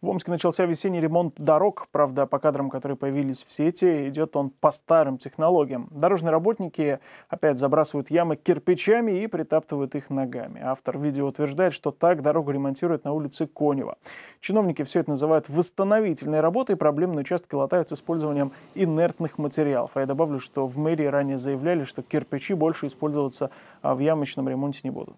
В Омске начался весенний ремонт дорог, правда, по кадрам, которые появились в сети, идет он по старым технологиям. Дорожные работники опять забрасывают ямы кирпичами и притаптывают их ногами. Автор видео утверждает, что так дорогу ремонтируют на улице Конева. Чиновники все это называют восстановительной работой, проблемные участки латают с использованием инертных материалов. А я добавлю, что в мэрии ранее заявляли, что кирпичи больше использоваться а, в ямочном ремонте не будут.